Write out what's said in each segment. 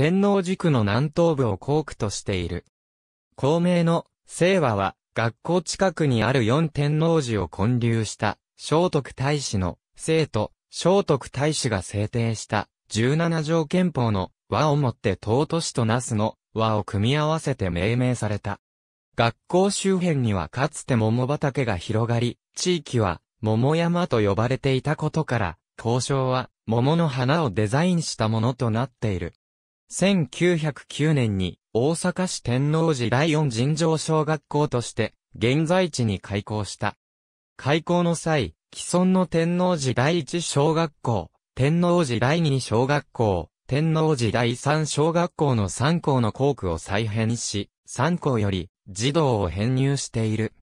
天皇寺区の南東部を校区としている。孔明の清和は、学校近くにある四天王寺を建立した、聖徳太子の生徒、聖徳太子が制定した、十七条憲法の和をもって尊しとなすの和を組み合わせて命名された。学校周辺にはかつて桃畑が広がり、地域は桃山と呼ばれていたことから、交渉は桃の花をデザインしたものとなっている。1909年に大阪市天王寺第四尋常小学校として現在地に開校した。開校の際、既存の天王寺第一小学校、天王寺第二小学校、天王寺第三小学校の3校の校区を再編し、3校より児童を編入している。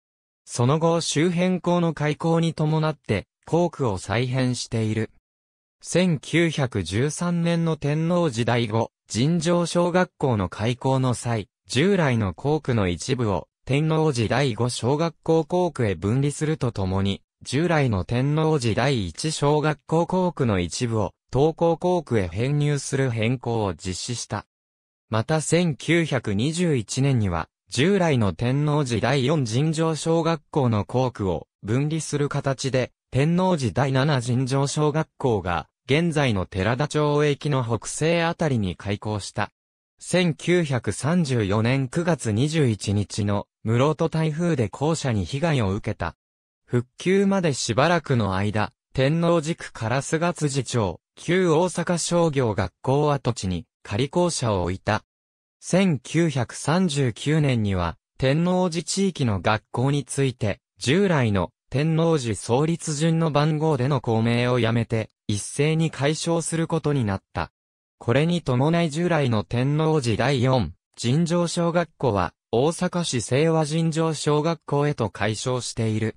その後周辺校の開校に伴って校区を再編している。1913年の天王寺第5、尋常小学校の開校の際、従来の校区の一部を天皇寺第五小学校校区へ分離するとともに、従来の天皇寺第一小学校校区の一部を東高校区へ編入する変更を実施した。また1921年には、従来の天皇寺第四尋常小学校の校区を分離する形で、天皇寺第七尋常小学校が現在の寺田町駅の北西あたりに開港した。1934年9月21日の室戸台風で校舎に被害を受けた。復旧までしばらくの間、天皇寺区か菅津辻町、旧大阪商業学校跡地に仮校舎を置いた。1939年には、天皇寺地域の学校について、従来の天皇寺創立順の番号での校名をやめて、一斉に解消することになった。これに伴い従来の天皇寺第4、尋常小学校は、大阪市清和尋常小学校へと解消している。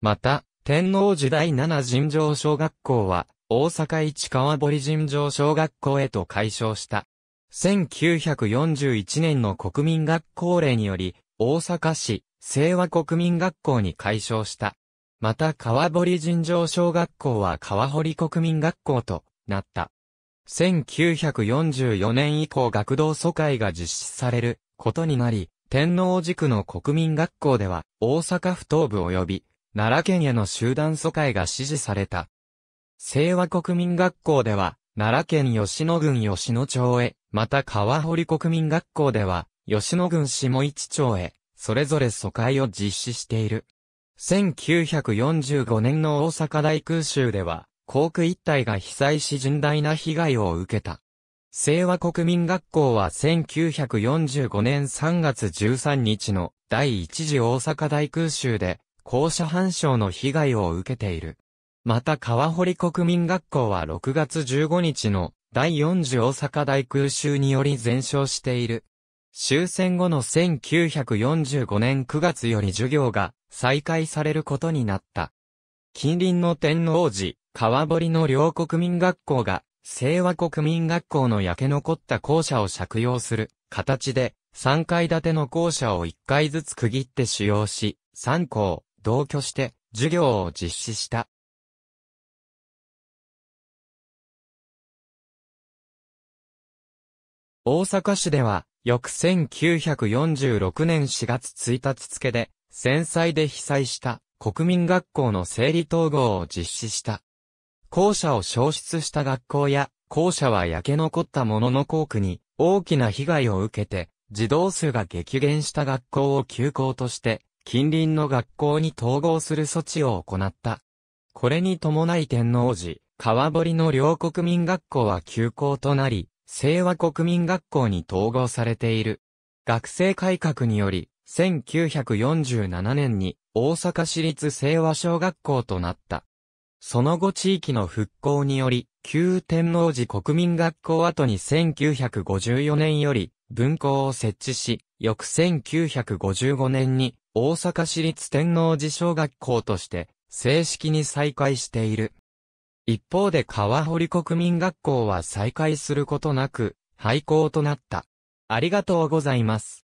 また、天皇寺第7尋常小学校は、大阪市川堀尋常小学校へと解消した。1941年の国民学校令により、大阪市、清和国民学校に解消した。また川堀尋常小学校は川堀国民学校となった。1944年以降学童疎開が実施されることになり、天皇寺区の国民学校では大阪府東部及び奈良県への集団疎開が支持された。清和国民学校では奈良県吉野郡吉野町へ、また川堀国民学校では吉野郡下市町へ、それぞれ疎開を実施している。1945年の大阪大空襲では、航空一帯が被災し甚大な被害を受けた。清和国民学校は1945年3月13日の第一次大阪大空襲で校舎反省の被害を受けている。また川堀国民学校は6月15日の第4次大阪大空襲により全焼している。終戦後の1945年9月より授業が再開されることになった。近隣の天王寺、川堀の両国民学校が、清和国民学校の焼け残った校舎を借用する形で、3階建ての校舎を1階ずつ区切って使用し、3校、同居して、授業を実施した。大阪市では、翌1946年4月1日付で、戦災で被災した国民学校の整理統合を実施した。校舎を消失した学校や、校舎は焼け残ったものの校区に大きな被害を受けて、児童数が激減した学校を休校として、近隣の学校に統合する措置を行った。これに伴い天皇寺、川堀の両国民学校は休校となり、清和国民学校に統合されている。学生改革により、1947年に大阪市立清和小学校となった。その後地域の復興により、旧天皇寺国民学校後に1954年より分校を設置し、翌1955年に大阪市立天皇寺小学校として正式に再開している。一方で川堀国民学校は再開することなく、廃校となった。ありがとうございます。